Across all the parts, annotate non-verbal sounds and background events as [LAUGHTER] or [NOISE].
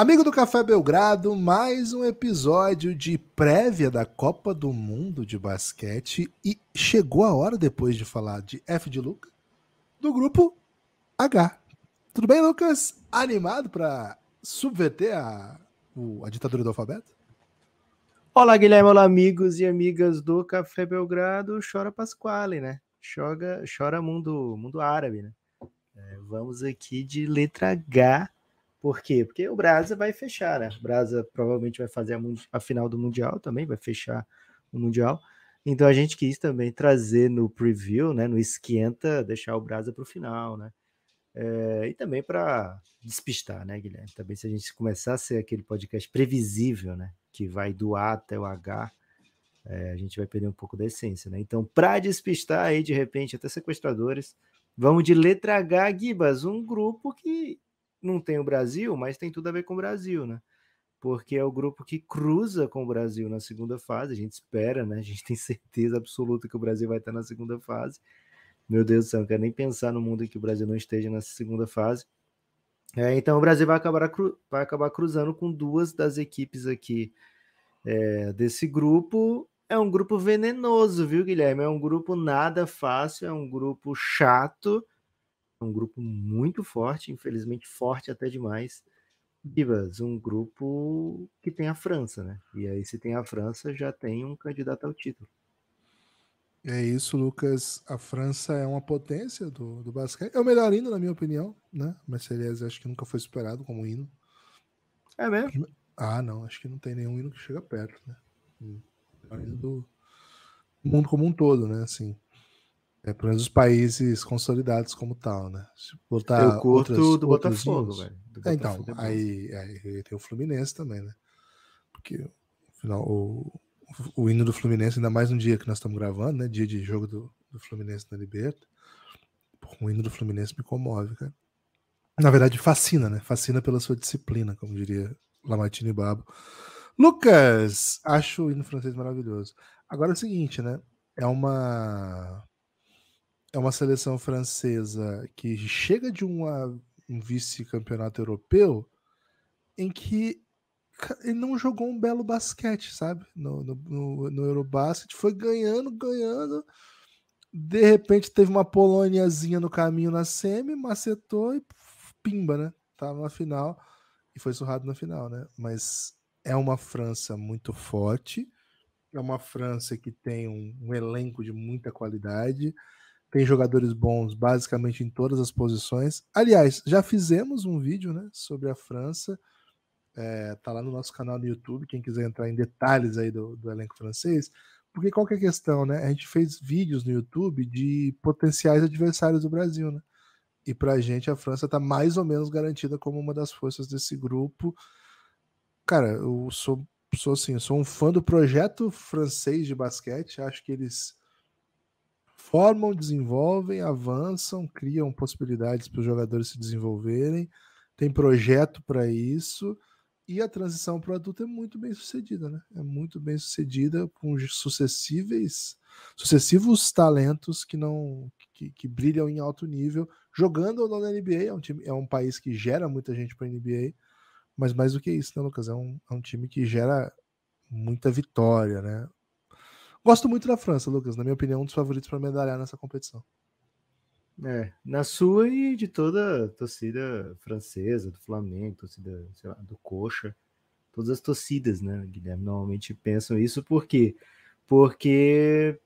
Amigo do Café Belgrado, mais um episódio de prévia da Copa do Mundo de basquete e chegou a hora depois de falar de F de Luca do grupo H. Tudo bem, Lucas? Animado para subverter a, a ditadura do alfabeto? Olá, Guilherme, olá, amigos e amigas do Café Belgrado. Chora Pasquale, né? Chora, chora mundo, mundo árabe, né? É, vamos aqui de letra H por quê? Porque o Brasa vai fechar, né? O Brasa provavelmente vai fazer a, a final do Mundial também, vai fechar o Mundial. Então a gente quis também trazer no preview, né, no esquenta, deixar o Brasa para o final, né? É, e também para despistar, né, Guilherme? Também se a gente começar a ser aquele podcast previsível, né, que vai do A até o H, é, a gente vai perder um pouco da essência, né? Então, para despistar aí de repente até sequestradores, vamos de letra H, Guibas, um grupo que não tem o Brasil, mas tem tudo a ver com o Brasil, né? Porque é o grupo que cruza com o Brasil na segunda fase. A gente espera, né? A gente tem [LAUGHS] certeza absoluta que o Brasil vai estar na segunda fase. Meu Deus do céu, não quero nem pensar no mundo em que o Brasil não esteja na segunda fase. É, então o Brasil vai acabar, cru, vai acabar cruzando com duas das equipes aqui é, desse grupo. É um grupo venenoso, viu, Guilherme? É um grupo nada fácil, é um grupo chato é um grupo muito forte, infelizmente forte até demais. Divas, um grupo que tem a França, né? E aí, se tem a França, já tem um candidato ao título. É isso, Lucas. A França é uma potência do, do basquete. É o melhor hino, na minha opinião, né? Marseillais acho que nunca foi superado como hino. É mesmo? Ah, não. Acho que não tem nenhum hino que chega perto, né? Hum. É o hino do mundo como um todo, né? Assim, é, pelo menos os países consolidados como tal, né? Se botar eu curto outras, do Botafogo, velho. É, então, é aí, aí tem o Fluminense também, né? Porque afinal, o, o, hino do Fluminense, ainda mais um dia que nós estamos gravando, né? Dia de jogo do, do Fluminense na Liberta. O hino do Fluminense me comove, cara. Na verdade, fascina, né? Fascina pela sua disciplina, como diria Lamartine Babo. Lucas, acho o hino francês maravilhoso. Agora é o seguinte, né? É uma é uma seleção francesa que chega de uma, um vice-campeonato europeu em que ele não jogou um belo basquete, sabe? No, no, no, no Eurobasket, foi ganhando, ganhando. De repente teve uma Polôniazinha no caminho na semi, macetou e pimba, né? Tava na final e foi surrado na final, né? Mas é uma França muito forte, é uma França que tem um, um elenco de muita qualidade tem jogadores bons basicamente em todas as posições. Aliás, já fizemos um vídeo né, sobre a França. É, tá lá no nosso canal no YouTube, quem quiser entrar em detalhes aí do, do elenco francês. Porque qual que é a questão, né? A gente fez vídeos no YouTube de potenciais adversários do Brasil, né? E pra gente a França tá mais ou menos garantida como uma das forças desse grupo. Cara, eu sou, sou assim, eu sou um fã do projeto francês de basquete, acho que eles formam, desenvolvem, avançam, criam possibilidades para os jogadores se desenvolverem, tem projeto para isso. E a transição para o adulto é muito bem sucedida, né? É muito bem sucedida com sucessíveis, sucessivos talentos que não que, que brilham em alto nível, jogando ou não na NBA. É um, time, é um país que gera muita gente para a NBA, mas mais do que isso, né, Lucas? É um, é um time que gera muita vitória, né? Gosto muito da França, Lucas. Na minha opinião, um dos favoritos para medalhar nessa competição. É, na sua e de toda a torcida francesa, do Flamengo, torcida, lá, do Coxa, todas as torcidas, né, Guilherme? Normalmente pensam isso por quê? Porque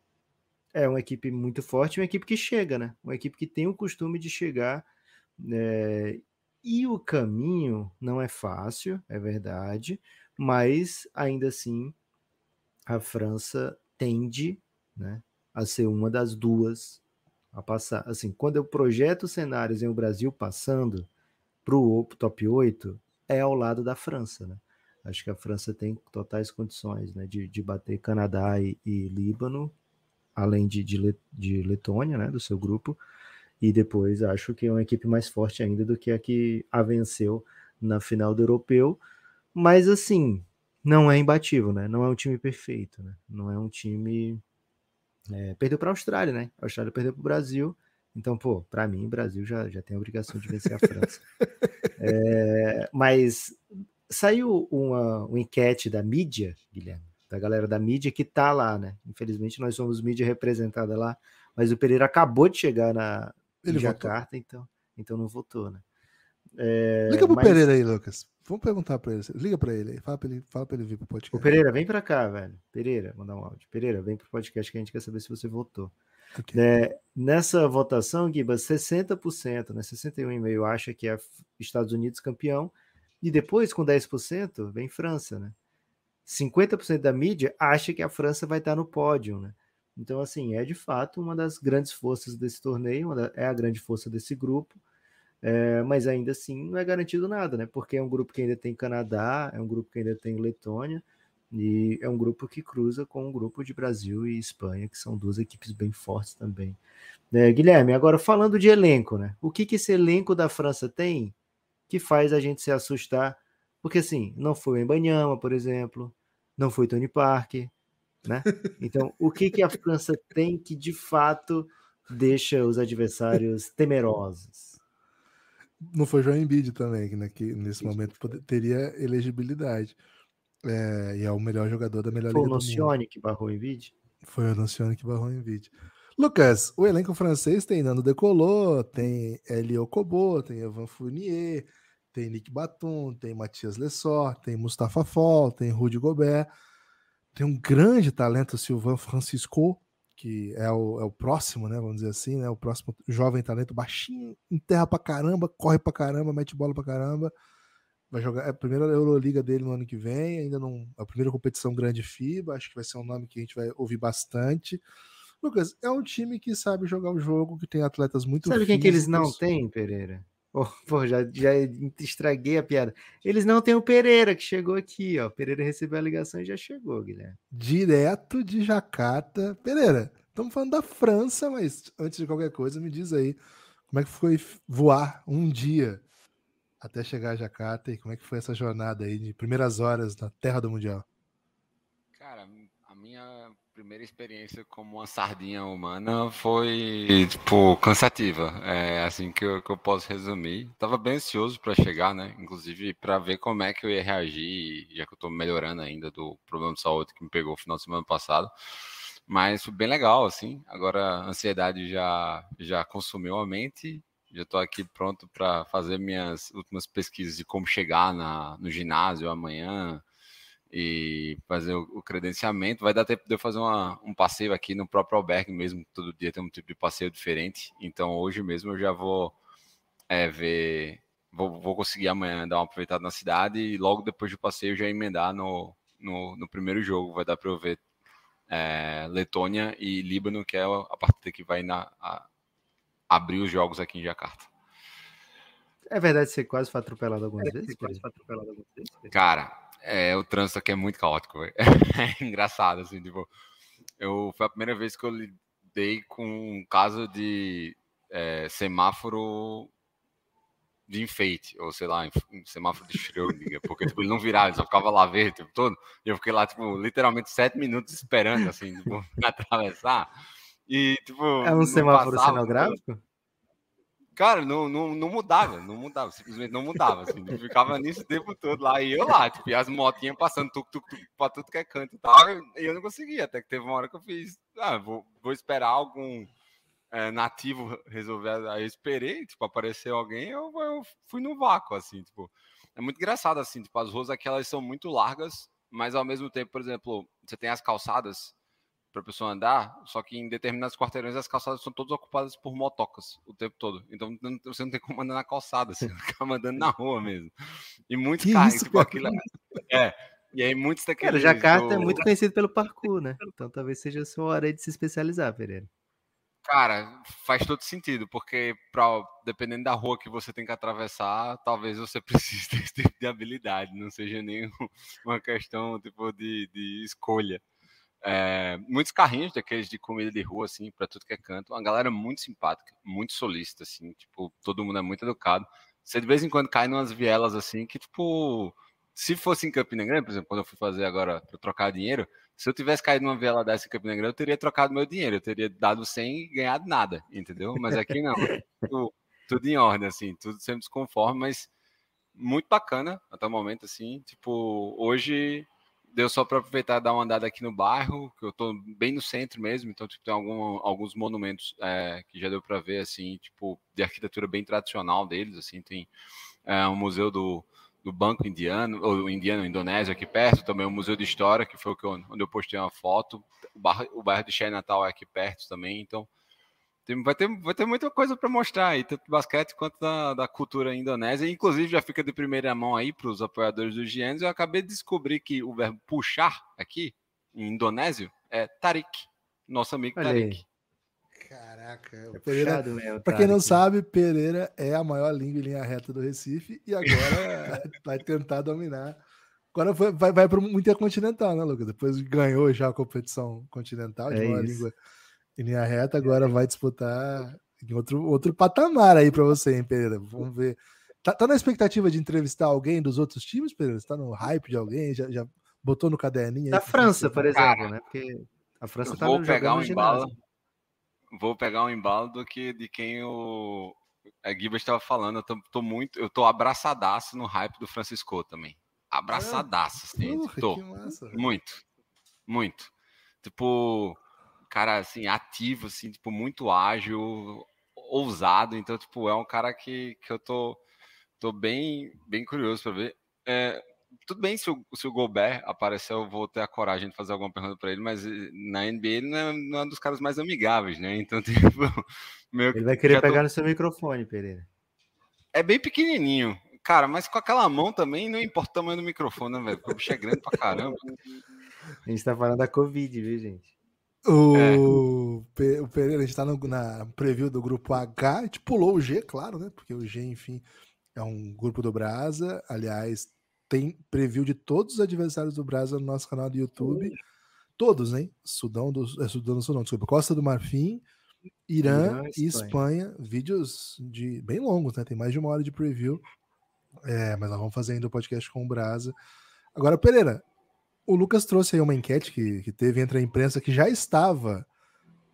é uma equipe muito forte, uma equipe que chega, né? Uma equipe que tem o costume de chegar. É, e o caminho não é fácil, é verdade, mas ainda assim a França tende né, a ser uma das duas a passar. Assim, quando eu projeto cenários em o Brasil passando para o top 8, é ao lado da França, né? Acho que a França tem totais condições né, de, de bater Canadá e, e Líbano, além de, de, de, Letônia, né, do seu grupo, e depois acho que é uma equipe mais forte ainda do que a que a venceu na final do europeu. Mas assim, não é imbatível, né? Não é um time perfeito, né? Não é um time. É, perdeu para a Austrália, né? A Austrália perdeu para o Brasil. Então, pô, para mim, o Brasil já, já tem a obrigação de vencer a França. é, [LAUGHS] mas saiu uma, uma enquete da mídia, Guilherme, da galera da mídia que tá lá, né? Infelizmente, nós somos mídia representada lá, mas o Pereira acabou de chegar na Jakarta, Jacarta, então, então não votou, né? É, Liga eh, o mas... Pereira aí, Lucas. Vamos perguntar para ele. Liga para ele aí. Fala para ele, fala para ele vir pro podcast. Ô, Pereira, vem para cá, velho. Pereira, mandar um áudio. Pereira, vem pro podcast que a gente quer saber se você votou. Okay. É, nessa votação, Guiba, 60%, né, 61,5% acha que é Estados Unidos campeão. E depois, com 10%, vem França, né? 50% da mídia acha que a França vai estar no pódio, né? Então, assim, é de fato uma das grandes forças desse torneio, da, é a grande força desse grupo. É, mas ainda assim não é garantido nada, né? Porque é um grupo que ainda tem Canadá, é um grupo que ainda tem Letônia, e é um grupo que cruza com um grupo de Brasil e Espanha, que são duas equipes bem fortes também. É, Guilherme, agora falando de elenco, né? O que, que esse elenco da França tem que faz a gente se assustar? Porque assim, não foi o Embanyama, por exemplo, não foi Tony Parker, né? Então, o que, que a França tem que de fato deixa os adversários temerosos? não foi João Embiid também, né, que nesse momento teria elegibilidade. É, e é o melhor jogador da melhor foi liga. Foi o Nocione que barrou Embiid? Foi o Nocione que barrou Embiid. Lucas, o elenco francês tem Nando Decolô, tem Elio Cobo, tem Evan Fournier, tem Nick Batum, tem Matias Lessor, tem Mustafa Fall, tem Rudy Gobert, tem um grande talento, Silvan Francisco, que é o, é o próximo, né? Vamos dizer assim, né? O próximo jovem talento, baixinho, enterra pra caramba, corre pra caramba, mete bola pra caramba. Vai jogar. É a primeira Euroliga dele no ano que vem, ainda não. É a primeira competição grande FIBA, acho que vai ser um nome que a gente vai ouvir bastante. Lucas, é um time que sabe jogar o jogo, que tem atletas muito. Sabe físicos. quem é que eles não têm, Pereira? Oh, pô, já, já estraguei a piada. Eles não têm o Pereira, que chegou aqui, ó. O Pereira recebeu a ligação e já chegou, Guilherme. Direto de Jacarta. Pereira, estamos falando da França, mas antes de qualquer coisa, me diz aí como é que foi voar um dia até chegar a Jacarta e como é que foi essa jornada aí de primeiras horas na Terra do Mundial. Cara, a minha primeira experiência como uma sardinha humana foi, tipo, cansativa. É assim que eu, que eu posso resumir. Tava bem ansioso para chegar, né? Inclusive para ver como é que eu ia reagir, já que eu tô melhorando ainda do problema de saúde que me pegou no final de semana passado. Mas foi bem legal, assim. Agora a ansiedade já, já consumiu a mente. Já estou aqui pronto para fazer minhas últimas pesquisas de como chegar na, no ginásio amanhã, e fazer o, credenciamento. Vai dar tempo de eu fazer uma, um passeio aqui no próprio albergue mesmo. Todo dia tem um tipo de passeio diferente. Então hoje mesmo eu já vou é, ver. Vou, vou, conseguir amanhã dar uma aproveitada na cidade e logo depois do passeio já emendar no, no, no primeiro jogo. Vai dar para eu ver é, Letônia e Líbano, que é a partida que vai na, a, abrir os jogos aqui em Jacarta. É verdade, você quase foi atropelado algumas é, vezes? Quase foi atropelado algumas vezes? Cara, é, o trânsito aqui é muito caótico, véio. [LAUGHS] É engraçado, assim, tipo, eu, foi a primeira vez que eu lidei com um caso de é, semáforo de enfeite, ou sei lá, um semáforo de Schrödinger, porque tipo, ele não virava, ele só ficava lá verde o tempo todo, e eu fiquei lá, tipo, literalmente sete minutos esperando, assim, tipo, [LAUGHS] pra atravessar, e tipo... É um semáforo passava, cenográfico? Tipo, Cara, não, não, não mudava, não mudava, simplesmente não mudava. Assim, ficava nisso o tempo todo lá, e eu lá, tipo, e as motinhas passando tuc, tuc, tuc, pra tudo que é canto e tal, e eu não conseguia. Até que teve uma hora que eu fiz, ah, vou, vou esperar algum é, nativo resolver. Aí eu esperei, tipo, aparecer alguém, eu, eu fui no vácuo, assim, tipo. É muito engraçado, assim, tipo, as ruas aqui elas são muito largas, mas ao mesmo tempo, por exemplo, você tem as calçadas para a pessoa andar, só que em determinados quarteirões as calçadas são todas ocupadas por motocas o tempo todo. Então você não tem como andar na calçada, você fica [LAUGHS] andando na rua mesmo. E muitos carros, tipo, aquilo, é, e aí muitos daqueles... Cara, Jacarta é do... é muito conhecido pelo parkour, né? [LAUGHS] Então talvez seja sua hora de se especializar, Pereira. Cara, faz todo sentido, porque pra, dependendo da rua que você tem que atravessar, talvez você [LAUGHS] precise desse tipo de habilidade, não seja nem uma questão tipo, de, de escolha. É, muitos carrinhos daqueles de comida de rua, assim, para tudo que é canto. Uma galera muito simpática, muito solícita, assim, tipo, todo mundo é muito educado. Você de vez em quando cai numas vielas, assim, que, tipo, se fosse em Campina Grande, por exemplo, quando eu fui fazer agora para trocar dinheiro, se eu tivesse caído numa vela dessa em Campina Grande, eu teria trocado meu dinheiro, eu teria dado sem e ganhado nada, entendeu? Mas aqui não, tá tudo, tudo em ordem, assim, tudo sempre desconforme, mas muito bacana até o momento, assim, tipo, hoje deu só para aproveitar e dar uma andada aqui no bairro, que eu estou bem no centro mesmo, então tipo, tem algum, alguns monumentos é, que já deu para ver, assim, tipo, de arquitetura bem tradicional deles, assim, tem é, um museu do, do Banco Indiano, ou Indiano, indonésia aqui perto, também o um Museu de História, que foi o que eu, onde eu postei uma foto, o bairro, o bairro de Natal é aqui perto também, então tem, vai, ter, vai ter muita coisa para mostrar aí, tanto do basquete quanto da, da cultura indonésia. Inclusive, já fica de primeira mão aí para os apoiadores do Giannis. Eu acabei de descobrir que o verbo puxar aqui, em indonésio, é tarik. Nosso amigo Olha Tarik. Aí. Caraca, é Pereira. Mesmo, quem não sabe, Pereira é a maior língua em linha reta do Recife e agora [LAUGHS] vai tentar dominar. Agora vai, vai, vai para o intercontinental, né, Lucas? Depois ganhou já a competição continental é de uma é língua em linha reta uhum. agora vai disputar em outro, outro patamar aí para você, hein, Pereira? Vamos ver. Tá, tá, na expectativa de entrevistar alguém dos outros times, Pereira? Você tá no hype de alguém? Já, já botou no caderninho? Da França, por exemplo, Cara, né? Porque a França tá vou pegar um embalo. Vou pegar um embalo do que de quem o a Guiba estava falando. Eu tô, tô, muito, eu tô abraçadaço no hype do Francisco também. Abraçadaço, é? assim, ah, tô. Massa, muito, muito. Tipo, cara assim ativo, assim, tipo muito ágil, ousado. Então, tipo, é um cara que, que eu tô, tô bem, bem curioso para ver. É, tudo bem se o, se o Gobert aparecer, eu vou ter a coragem de fazer alguma pergunta para ele, mas eh, na NBA ele não é, não é, um dos caras mais amigáveis, né? Então, [LAUGHS] tipo, meu, ele vai querer pegar tô... no seu microfone, Pereira. É bem pequenininho, cara, mas com aquela mão também não importa o tamanho do microfone, né, velho? Porque o bicho é grande pra caramba. A gente tá falando da Covid, viu, gente? O, é. o Pereira, a gente tá no, na preview do grupo H, a gente pulou o G, claro, né? Porque o G, enfim, é um grupo do Brasa. Aliás, tem preview de todos os adversários do Brasa no nosso canal do YouTube. Todos, hein? Sudão do. É, Sudão do Sudão, desculpa. Costa do Marfim, Irã, Irã e Espanha. Espanha. Vídeos de bem longos, né? Tem mais de uma hora de preview. É, mas nós vamos fazer ainda o podcast com o Brasa. Agora, Pereira, o Lucas trouxe aí uma enquete que, que teve entre a imprensa que já estava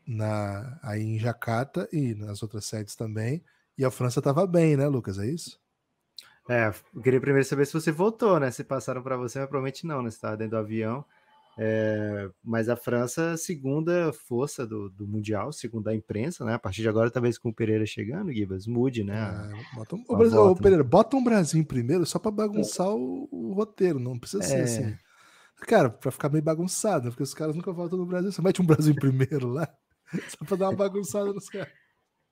na, aí em Jacarta e nas outras sedes também. E a França estava bem, né, Lucas? É isso? É, eu queria primeiro saber se você voltou, né? Se passaram para você, mas provavelmente não, né? Você estava dentro do avião. É, mas a França, segunda força do, do Mundial, segundo a imprensa, né? A partir de agora, talvez com o Pereira chegando, Gibas, mude, né? é, bota um, o Brasil, volta, né? Pereira, né? bota um Brasil primeiro só para bagunçar o, o, roteiro, não precisa ser é. assim. Cara, pra ficar meio bagunçada, porque os caras nunca votam no Brasil. Você mete um Brasil em primeiro lá, [LAUGHS] só pra dar uma bagunçada nos caras.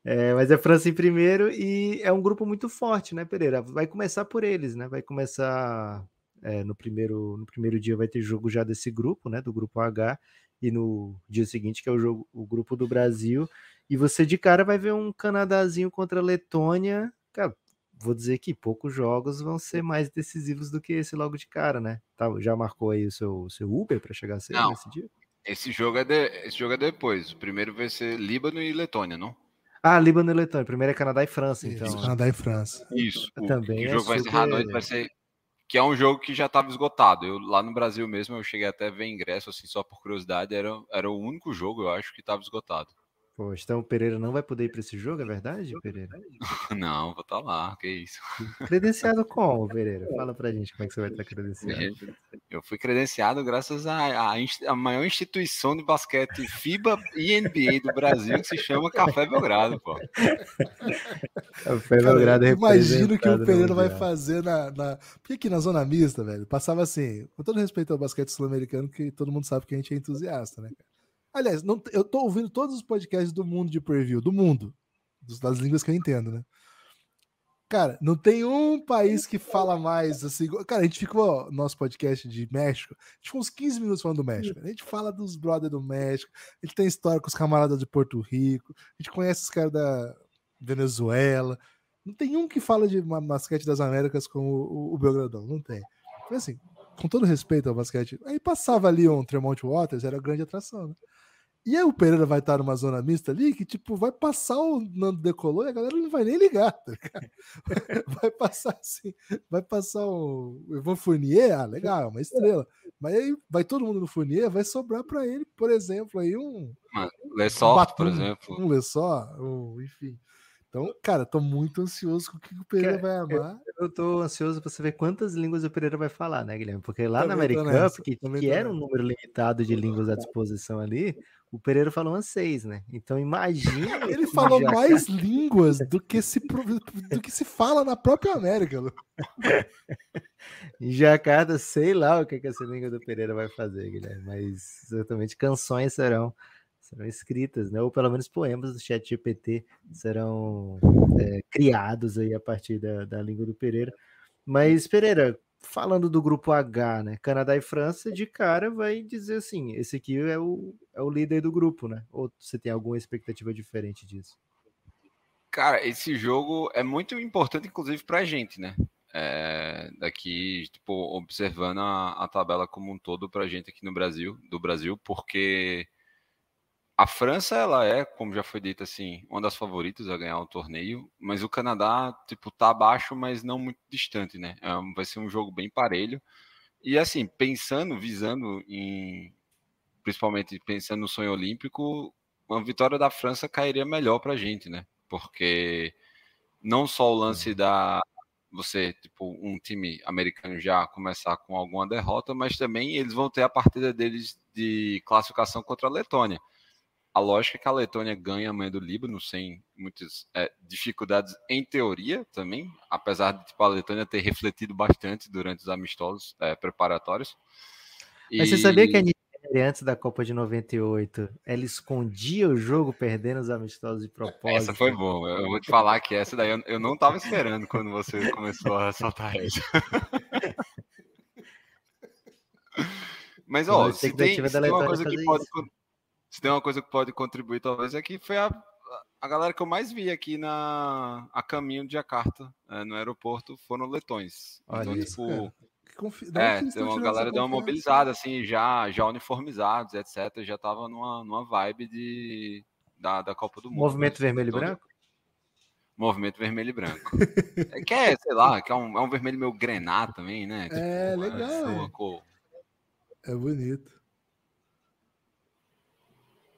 É, mas é França em primeiro e é um grupo muito forte, né, Pereira? Vai começar por eles, né? Vai começar é, no, primeiro, no primeiro dia, vai ter jogo já desse grupo, né? Do grupo H, e no dia seguinte, que é o jogo, o grupo do Brasil. E você de cara vai ver um Canadazinho contra a Letônia. Cara, vou dizer que poucos jogos vão ser mais decisivos do que esse logo de cara, né? Tá, já marcou aí o seu, seu Uber para chegar cedo não, nesse dia? Esse jogo, é de, esse jogo é depois. O primeiro vai ser Líbano e Letônia, não? Ah, Líbano e Letônia. Primeiro é Canadá e França, então. Isso, Canadá e França. Isso. É o, Também o é jogo é vai super... ser vai ser que é um jogo que já estava esgotado. Eu lá no Brasil mesmo eu cheguei até a ver ingresso assim só por curiosidade, era, era o único jogo eu acho que estava esgotado. Pô, então o Pereira não vai poder ir para esse jogo, é verdade, é Pereira? [LAUGHS] Não, vou estar tá lá, que isso. [LAUGHS] Credenciado como, Pereira? [LAUGHS] Fala pra gente como é que você vai estar tá credenciado. Eu fui credenciado graças à, a maior instituição de basquete FIBA e NBA do Brasil, que se chama Café Belgrado, pô. Café Belgrado é Imagina o que o Pereira vai fazer na, na. Porque aqui na Zona Mista, velho, passava assim, com todo respeito ao basquete sul-americano, que todo mundo sabe que a gente é entusiasta, né, cara? Aliás, não, eu tô ouvindo todos os podcasts do mundo de preview, do mundo, das línguas que eu entendo, né? Cara, não tem um país que fala mais assim. Cara, a gente ficou, nosso podcast de México, a gente ficou uns 15 minutos falando do México. Né? A gente fala dos brothers do México, a gente tem história com os camaradas de Porto Rico, a gente conhece os caras da Venezuela. Não tem um que fala de masquete das Américas como o, o Belgradão, não tem. Mas então, assim, com todo respeito ao basquete, aí passava ali um Tremont Waters, era grande atração, né? E aí o Pereira vai estar numa zona mista ali que, tipo, vai passar o Nando Decolou e a galera não vai nem ligar, tá [LAUGHS] Vai passar assim, vai passar o Ivan Fournier, ah, legal, é uma estrela. Mas aí vai todo mundo no Fournier, vai sobrar para ele, por exemplo, aí um... Lessó, um por exemplo. Um Lessó, um, enfim. Então, cara, tô muito ansioso com o que o Pereira vai amar. Eu, eu tô ansioso pra saber quantas línguas o Pereira vai falar, né, Guilherme? Porque lá também na American Cup, que, que era um número limitado de línguas à tá. disposição ali, o Pereira falou umas seis, né? Então imagina. Ele falou já... mais [LAUGHS] línguas do que, se, do que se fala na própria América, Lu. em Jacarta, sei lá o que, é que essa língua do Pereira vai fazer, Guilherme. Mas certamente canções serão serão escritas, né? Ou pelo menos poemas do Chat GPT serão é, criados aí a partir da, da língua do Pereira. Mas, Pereira, falando do grupo H, né? Canadá e França, de cara vai dizer assim: esse aqui é o, é o líder do grupo, né? Ou você tem alguma expectativa diferente disso? Cara, esse jogo é muito importante, inclusive, para a gente, né? É, daqui, tipo, observando a, a, tabela como um todo para a gente aqui no Brasil, do Brasil, porque a França, ela é, como já foi dito, assim, uma das favoritas a ganhar o torneio, mas o Canadá, tipo, tá abaixo, mas não muito distante, né? É vai ser um jogo bem parelho. E, assim, pensando, visando em. Principalmente pensando no sonho olímpico, uma vitória da França cairia melhor pra gente, né? Porque não só o lance uhum. da. Você, tipo, um time americano já começar com alguma derrota, mas também eles vão ter a partida deles de classificação contra a Letônia a lógica é que a Letônia ganha amanhã do Líbano sem muitas é, dificuldades em teoria também, apesar de tipo, a Letônia ter refletido bastante durante os amistosos é, preparatórios. Mas você sabia que a Nigéria, antes da Copa de 98, ela escondia o jogo perdendo os amistosos de propósito? Essa foi boa. Eu vou te falar que essa daí eu, eu não estava esperando quando você começou a soltar isso. [LAUGHS] Mas, ó, Mas, se tem, se tem uma é coisa que pode... Isso se tem uma coisa que pode contribuir, talvez, é que foi a, a galera que eu mais vi aqui na, a caminho de Jakarta, é, no aeroporto, foram letões. Olha então, isso, tipo. Cara. Confi... É, uma galera deu uma mobilizada, assim, já, já uniformizados, etc. Já tava numa, numa vibe de, da, da Copa do Mundo. Movimento né? vermelho e Todo... Então, branco? Movimento vermelho e branco. [LAUGHS] é, que é, sei lá, que é um, é um vermelho meio grená também, né? é, tipo, é legal. É, é bonito.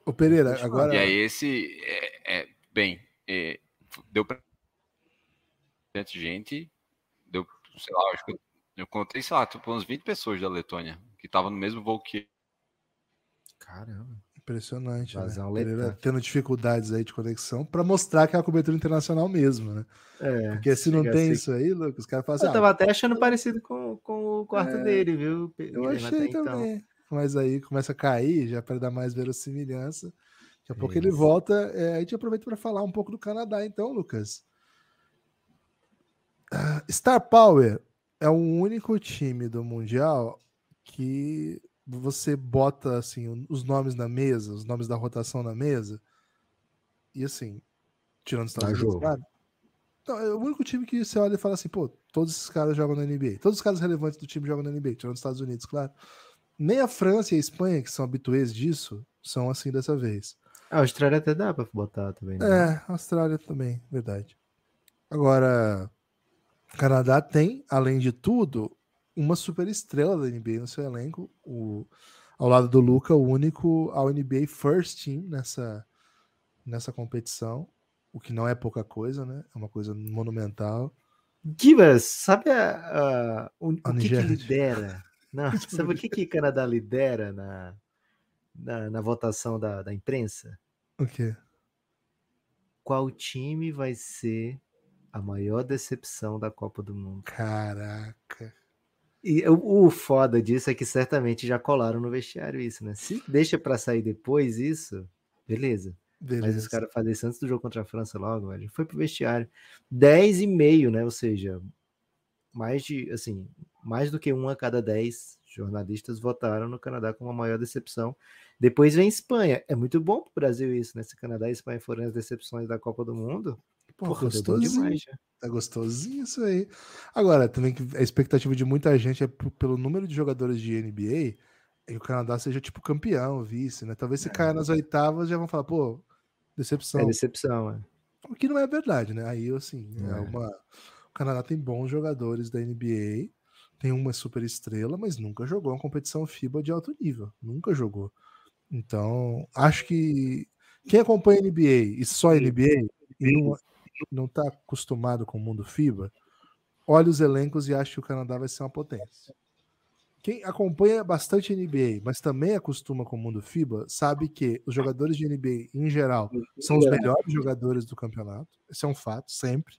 O Pereira, agora. E aí, esse. É, é bem, é, deu pra. Tanta gente. Deu, sei lá, acho que eu, eu contei, sei lá, tipo, uns 20 pessoas da Letônia que estavam no mesmo voo que. Caramba. Impressionante. Né? Vazão né? Pereira tendo dificuldades aí de conexão para mostrar que é uma cobertura internacional mesmo, né? É, Porque se não tem assim. isso aí, Lucas, os caras fazem. Eu assim, ah, tava até achando parecido com, com o quarto é, dele, viu? eu achei então. também. Então mas aí começa a cair, já para dar mais verossimilhança. Daqui a pouco Isso. ele volta. É, a gente aproveita para falar um pouco do Canadá, então, Lucas. Ah, Star Power é o único time do Mundial que você bota assim os nomes na mesa, os nomes da rotação na mesa. E assim, tirando os Estados Unidos, claro, então, é o único time que você olha e fala assim, pô, todos esses caras jogam na NBA. Todos os caras relevantes do time jogam na NBA, tirando os Estados Unidos, claro. Nem a França e a Espanha, que são habituês disso, são assim dessa vez. A Austrália até dá pra botar também. Né? É, a Austrália também, verdade. Agora, o Canadá tem, além de tudo, uma super estrela da NBA no seu elenco. O, ao lado do Luca, o único ao NBA First Team nessa, nessa competição. O que não é pouca coisa, né? É uma coisa monumental. Gibas, sabe a, a, o, o que, que lidera não, [LAUGHS] sabe o que, que Canadá lidera na, na, na votação da, da imprensa? O quê? Qual time vai ser a maior decepção da Copa do Mundo? Caraca. E o, o foda disso é que certamente já colaram no vestiário isso, né? Se deixa para sair depois isso, beleza. beleza. Mas os caras fazem isso antes do jogo contra a França logo, velho. Foi pro vestiário. 10 e meio, né? Ou seja, mais de, assim, mais do que um a cada dez jornalistas votaram no Canadá como a maior decepção. Depois vem Espanha. É muito bom para o Brasil isso, né? Se Canadá e Espanha forem as decepções da Copa do Mundo. Pô, Porra, gostosinho. Tá gostosinho isso aí. Agora, também a expectativa de muita gente é pelo número de jogadores de NBA é e o Canadá seja tipo campeão, vice, né? Talvez se é. cair nas oitavas já vão falar, pô, decepção. É decepção, é. O que não é verdade, né? Aí, assim, é, é uma... o Canadá tem bons jogadores da NBA tem uma super estrela, mas nunca jogou uma competição FIBA de alto nível. Nunca jogou. Então, acho que quem acompanha NBA e só NBA e não, está acostumado com o mundo FIBA, olha os elencos e acha que o Canadá vai ser uma potência. Quem acompanha bastante NBA, mas também acostuma com o mundo FIBA, sabe que os jogadores de NBA, em geral, são os melhores jogadores do campeonato. Esse é um fato, sempre.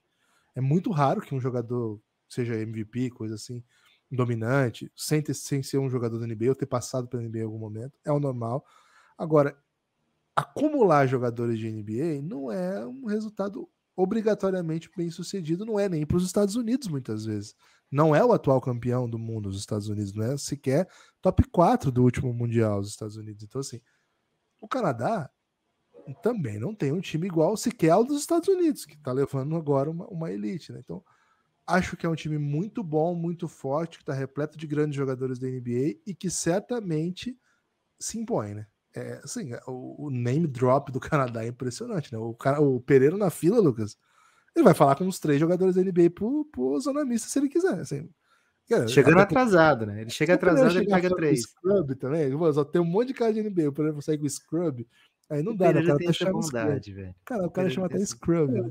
É muito raro que um jogador seja MVP, coisa assim, dominante, sem, ter, sem ser um jogador da NBA ou ter passado pela NBA em algum momento, é o normal. Agora, acumular jogadores de NBA não é um resultado obrigatoriamente bem sucedido, não é nem para os Estados Unidos muitas vezes. Não é o atual campeão do mundo, os Estados Unidos, não é sequer top 4 do último Mundial, os Estados Unidos. Então, assim, o Canadá também não tem um time igual sequer ao dos Estados Unidos, que está levando agora uma, uma elite, né? Então, Acho que é um time muito bom, muito forte, que está repleto de grandes jogadores da NBA e que certamente se impõe, né? É, assim, é, o, o, name drop do [LAUGHS] Canadá é impressionante, né? O, cara, o Pereira na fila, Lucas, ele vai falar com os três jogadores da NBA pro, pro zona mista se ele quiser. Assim. Cara, Chegando atrasado, né? Ele chega atrasado, ele paga três. Scrub também, mano, só tem um monte de cara de NBA, o Pereira sai com Scrub, aí não dá, né? O cara até chama Cara, o cara chama até Scrub, né?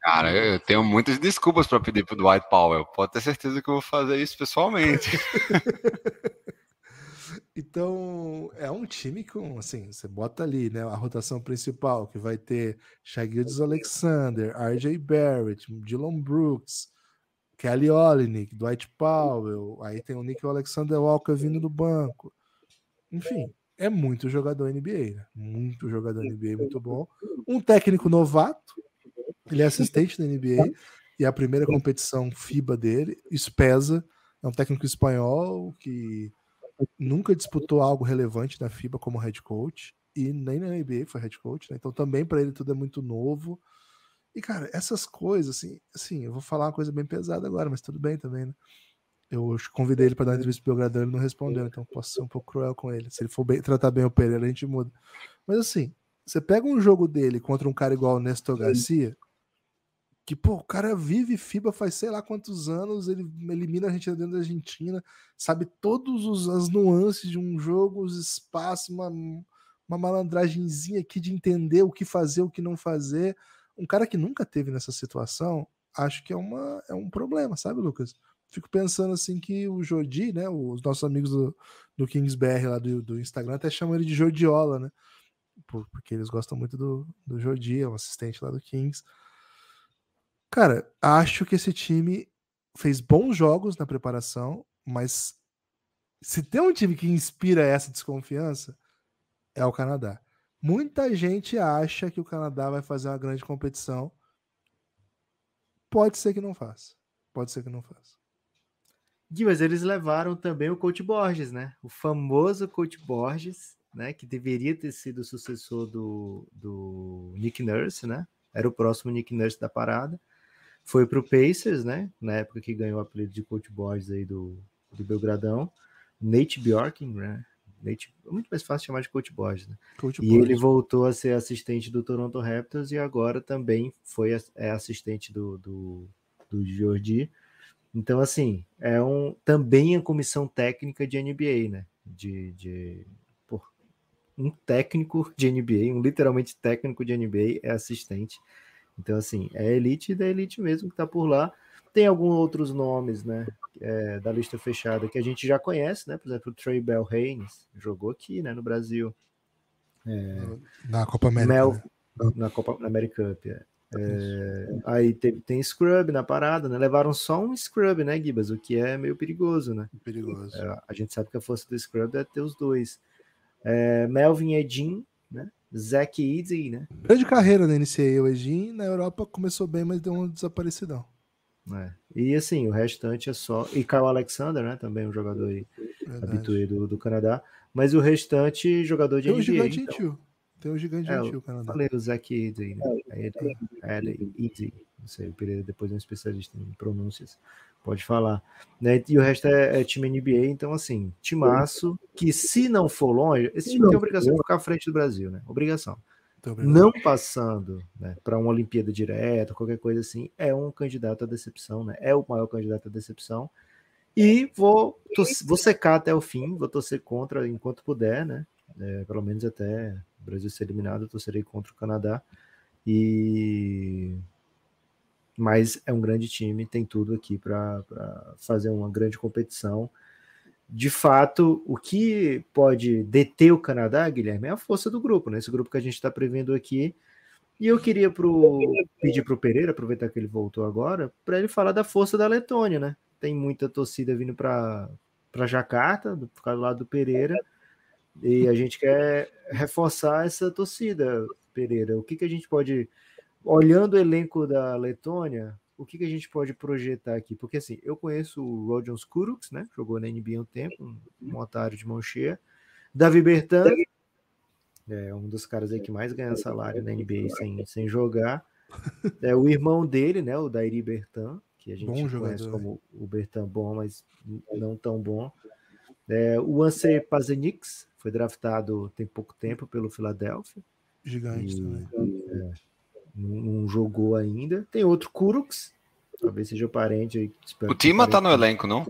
Cara, eu tenho muitas desculpas para pedir pro Dwight Powell. Pode ter certeza que eu vou fazer isso pessoalmente. [LAUGHS] então, é um time com, assim, você bota ali, né, a rotação principal, que vai ter Shagildes Alexander, RJ Barrett, Dylan Brooks, Kelly Olynyk, Dwight Powell, aí tem o Nick Alexander Walker vindo do banco. Enfim, é muito jogador NBA, né? Muito jogador NBA, muito bom. Um técnico novato, ele é assistente da NBA e é a primeira competição FIBA dele. Espesa, é um técnico espanhol que nunca disputou algo relevante na FIBA como head coach e nem na NBA foi head coach, né? Então também para ele tudo é muito novo. E cara, essas coisas assim, assim, eu vou falar uma coisa bem pesada agora, mas tudo bem também, né? Eu convidei ele para dar uma entrevista pro Belgradão, ele não respondeu, então posso ser um pouco cruel com ele. Se ele for bem, tratar bem o Pereira, a gente muda. Mas assim, você pega um jogo dele contra um cara igual o Nestor Garcia, que, pô, o cara vive FIBA faz sei lá quantos anos, ele elimina a gente dentro da Argentina, sabe todas as nuances de um jogo, os espaços, uma, uma malandragenzinha aqui de entender o que fazer, o que não fazer. Um cara que nunca teve nessa situação, acho que é, uma, é um problema, sabe, Lucas? Fico pensando assim que o Jordi, né, os nossos amigos do, do KingsBR lá do, do Instagram até chamam ele de Jordiola, né? Porque eles gostam muito do, do Jordi, é um assistente lá do Kings. Cara, acho que esse time fez bons jogos na preparação, mas se tem um time que inspira essa desconfiança, é o Canadá. Muita gente acha que o Canadá vai fazer uma grande competição. Pode ser que não faça. Pode ser que não faça. Gui, mas eles levaram também o Coach Borges, né? O famoso Coach Borges, né? Que deveria ter sido o sucessor do, do Nick Nurse, né? Era o próximo Nick Nurse da parada foi para o Pacers, né? Na época que ganhou o apelido de Coach Boys aí do, do Belgradão. Nate Bjorking, né? Nate, é muito mais fácil chamar de Coach Boys, né? Coach e Boys. ele voltou a ser assistente do Toronto Raptors e agora também foi é assistente do, do, do Jordi. Então, assim, é um também a comissão técnica de NBA, né? De, de pô um técnico de NBA, um literalmente técnico de NBA é assistente então, assim, é elite da elite mesmo que está por lá. Tem alguns outros nomes, né, é, da lista fechada que a gente já conhece, né? Por exemplo, o Trey Bell Haynes jogou aqui, né, no Brasil. É, na Copa América. Mel, né? Na Copa na América é. é aí tem tem scrub na parada, né? Levaram só um scrub, né, Gibas? O que é meio perigoso, né? Perigoso. É, a gente sabe que a força do scrub é ter os dois. É, Melvin Edin, né? Zack Easy, né? Grande carreira na NCAA hoje, na Europa começou bem, mas deu um desaparecidão. É. E assim, o restante é só. E Kyle Alexander, né? Também um jogador aí habitué do, do, Canadá. Mas o restante, jogador de Tem NBA. Um gigante então. Tem um gigante é, Canadá. Falei o Zack Easy, né? É, é, é, é, Easy. Não sei, depois é um especialista em pronúncias pode falar. Né? E o resto é, é, time NBA, então assim, timaço, que se não for longe, esse time tem obrigação de ficar à frente do Brasil, né? Obrigação. Não passando né, para uma Olimpíada direta, qualquer coisa assim, é um candidato à decepção, né? É o maior candidato à decepção. E vou, vou secar até o fim, vou torcer contra enquanto puder, né? É, pelo menos até o Brasil ser eliminado, eu torcerei contra o Canadá. E mas é um grande time, tem tudo aqui para fazer uma grande competição. De fato, o que pode deter o Canadá, Guilherme, é a força do grupo, né? Esse grupo que a gente está prevendo aqui. E eu queria pro, pedir para o Pereira, aproveitar que ele voltou agora, para ele falar da força da Letônia, né? Tem muita torcida vindo para Jacarta, do, do lado do Pereira, e a gente quer reforçar essa torcida, Pereira. O que, que a gente pode olhando o elenco da Letônia, o que, que a gente pode projetar aqui? Porque assim, eu conheço o Rodion Skurux, né? Jogou na NBA um tempo, uhum. um, otário de mão cheia. Davi Bertan, é um dos caras aí que mais ganha salário na NBA sem, sem jogar. É o irmão dele, né? O Dairi Bertan, que a gente bom conhece jogador. como o Bertan bom, mas é. não tão bom. É, o Anse Pazenix foi draftado tem pouco tempo pelo Philadelphia. Gigante e, também. É, não jogou ainda. Tem outro Kuruks, talvez seja o parente aí. O Tima tá no elenco, não?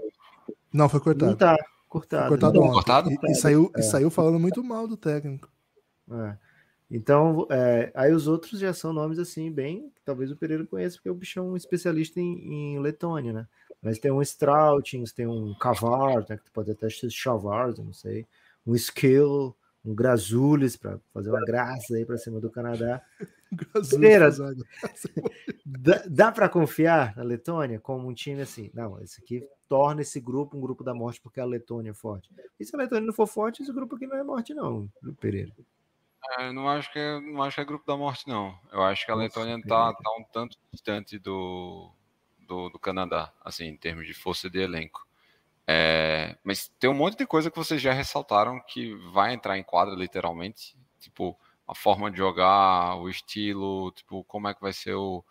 Não, foi cortado. Não tá, cortado. Foi cortado, não, cortado? E, e, saiu, é. e saiu falando muito mal do técnico. É. Então, é, aí os outros já são nomes assim, bem. Talvez o Pereira conheça, porque o bicho é um especialista em, em Letônia, né? Mas tem um Strautins, tem um Cavar, né, que pode até ser Chavars, não sei. Um Skill, um Grazulis, para fazer uma graça aí para cima do Canadá. [LAUGHS] dá, dá para confiar na Letônia como um time assim? Não, esse aqui torna esse grupo um grupo da morte porque a Letônia é forte. E se a Letônia não for forte, esse grupo aqui não é morte, não, Pereira. É, eu não acho, que é, não acho que é grupo da morte, não. Eu acho que a Letônia está tá um tanto distante do, do, do, Canadá, assim, em termos de força de elenco. É, mas tem um monte de coisa que vocês já ressaltaram que vai entrar em quadra, literalmente. Tipo, a forma de jogar, o estilo, tipo, como é que vai ser o,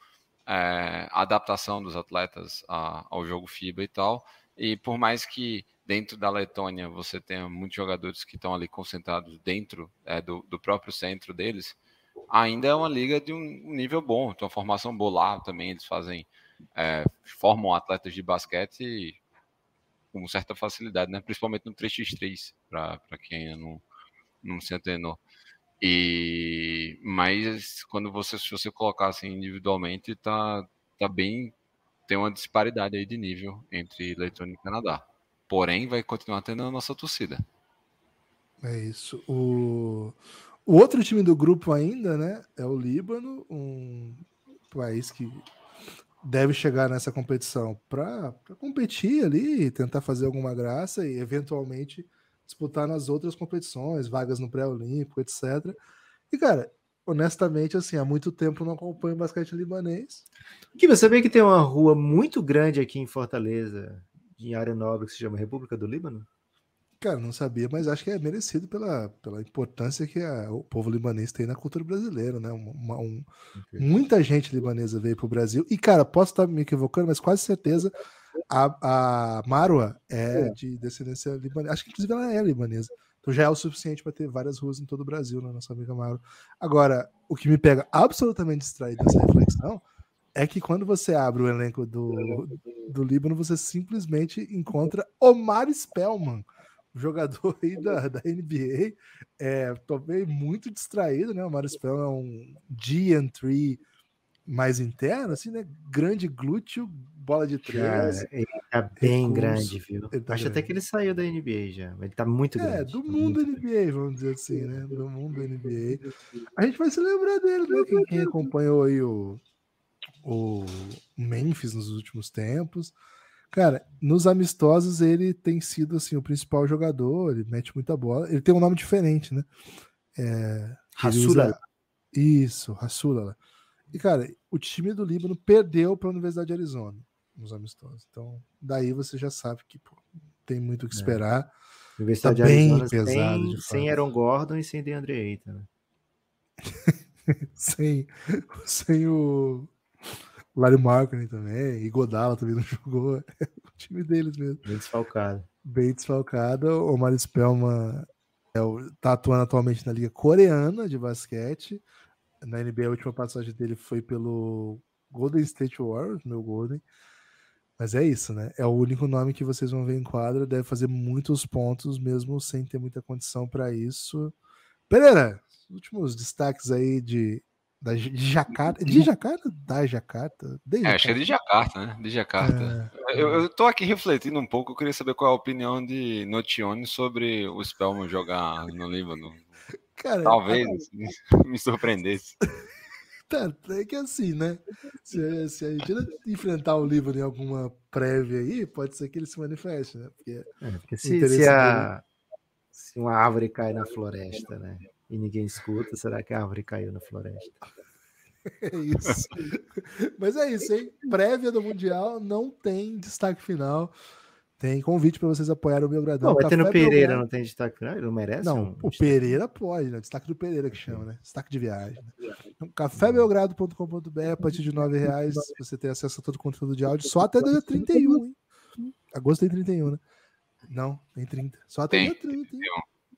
é, a adaptação dos atletas a, ao jogo FIBA e tal. E por mais que dentro da Letônia você tenha muitos jogadores que estão ali concentrados dentro é, do, do, próprio centro deles, ainda é uma liga de um nível bom, tem uma formação boa lá também, eles fazem, é, formam atletas de basquete e, com certa facilidade, né? principalmente no 3x3, para quem não, não se antenou. E mas quando você se você colocar assim individualmente, tá tá bem tem uma disparidade aí de nível entre Letônia e Canadá. Porém, vai continuar tendo a nossa torcida. É isso. O, o outro time do grupo ainda, né, é o Líbano, um país que deve chegar nessa competição para competir ali, tentar fazer alguma graça e eventualmente disputar nas outras competições, vagas no pré-olímpico, etc. E, cara, honestamente, assim, há muito tempo não acompanho basquete libanês. Que você vê que tem uma rua muito grande aqui em Fortaleza, em área nobre, que se chama República do Líbano? Cara, não sabia, mas acho que é merecido pela, pela importância que a, o povo libanês tem na cultura brasileira, né? Uma, um, Muita gente libanesa veio para o Brasil. E, cara, posso estar me equivocando, mas quase certeza a, a Marwa é, é, de descendência libanesa. Acho que inclusive ela é libanesa. Então já é o suficiente para ter várias ruas em todo o Brasil, na né, nossa amiga Marwa. Agora, o que me pega absolutamente distraído nessa reflexão é que quando você abre o elenco do, do Líbano, você simplesmente encontra Omar Spellman, jogador aí da, da NBA. É, tomei muito distraído, né? Omar Spellman é um G and 3 mais interno, assim, né? Grande glúteo, bola de três. Cara, ele tá é bem recurso. grande, viu? Tá Acho grande. até que ele saiu da NBA já. Ele tá muito é, grande. É, do tá mundo NBA, grande. vamos dizer assim, né? Do mundo NBA. A gente vai se lembrar dele, né? Quem, é quem acompanhou aí o, o Memphis nos últimos tempos. Cara, nos amistosos ele tem sido assim o principal jogador, ele mete muita bola. Ele tem um nome diferente, né? É, Usa... Isso, Rassula. E cara, o time do Líbano perdeu para a Universidade de Arizona nos amistosos. Então, daí você já sabe que pô, tem muito o que é. esperar. É. bem pesado, sem, de sem Aaron Gordon e sem DeAndre Ayton. Né? [LAUGHS] sem, sem o Larry Markkinen também, e Godala também não [LAUGHS] jogou. É o time deles mesmo. Bem desfalcado. Bem desfalcado. O Mário Spellman é, tá atuando atualmente na Liga Coreana de Basquete. Na NBA, a última passagem dele foi pelo Golden State Warriors, meu Golden. Mas é isso, né? É o único nome que vocês vão ver em quadro Deve fazer muitos pontos, mesmo sem ter muita condição para isso. Pereira, últimos destaques aí de, da, de Jacarta. De Jacarta? Da Jacarta? De Jacarta. É, acho que é de Jacarta, né? De Jacarta. É... Eu, é. eu tô aqui refletindo um pouco. Eu queria saber qual é a opinião de Notione sobre o Spelman jogar no Líbano. Cara, Talvez cara... Ah, me surpreendesse. [LAUGHS] Tanto né? é que é assim, né? É é assim. Se, se a gente [LAUGHS] enfrentar o livro em alguma prévia aí, pode ser que ele se manifeste, né? Porque, é, porque se, se, a, se uma árvore cai na floresta, né? E ninguém escuta, será que a árvore caiu na floresta? [LAUGHS] É isso. Mas é isso, hein? Prévia do Mundial não tem destaque final. Tem convite para vocês apoiarem o meu gradão. Não, vai ter no Pereira, não tem destaque final? Né? Ele não merece? Não, um o destaque. Pereira pode, né? Destaque do Pereira que chama, né? Destaque de viagem. Né? Então, cafébelgrado.com.br, a partir de R$ reais você tem acesso a todo o conteúdo de áudio, só até dia 31, hein? Ah, agosto tem 31, né? Não, tem 30. Só até dia 30, hein?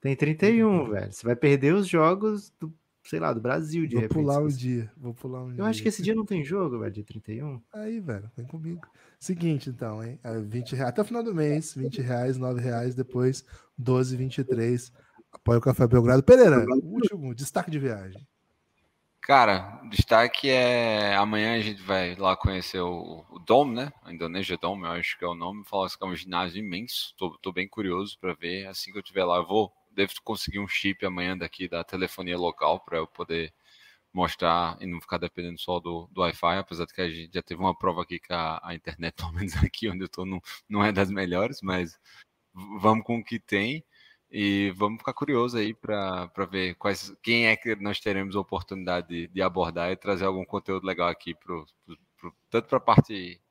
Tem 31, velho. Você vai perder os jogos do sei lá, do Brasil de Vou repente, pular um dia. Vou pular um Eu dia. acho que esse dia não tem jogo, velho, dia 31. Aí, velho, vem comigo. Seguinte, então, hein? 20 é reais, até o final do mês, 20 reais, 9 reais, depois 12, 23. Apoia o Café Belgrado. Pereira, último, destaque de viagem. Cara, destaque é. Amanhã a gente vai lá conhecer o, o Dome, né? A Indonesia Dom, eu acho que é o nome. Falar que é um ginásio imenso. Tô, tô bem curioso para ver. Assim que eu tiver lá, eu vou devo conseguir um chip amanhã daqui da telefonia local para eu poder mostrar e não ficar dependendo só do, do Wi-Fi, apesar de que a gente já teve uma prova aqui que a, a internet, [LAUGHS] pelo menos aqui onde eu estou, não, não é das melhores, mas vamos com o que tem e vamos ficar curioso aí para ver quais, quem é que nós teremos a oportunidade de, de abordar e trazer algum conteúdo legal aqui, pro, pro, pro tanto para a parte.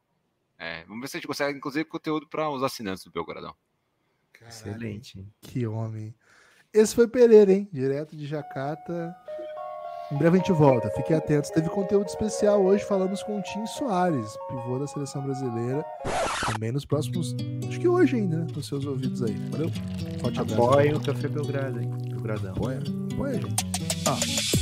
É, vamos ver se a gente consegue, inclusive, conteúdo para os assinantes do Belgradão. Caralho, Excelente. Que homem. Esse foi Pereira, hein? Direto de Jacarta. Em breve a gente volta, fiquem atentos. Teve conteúdo especial hoje, falamos com o Tim Soares, pivô da seleção brasileira. Também nos próximos, acho que hoje ainda, né? Nos seus ouvidos aí. Valeu? Forte abraço. Apoia o Café Belgrado, hein? Belgradão. Apoia, apoia, gente. Ah.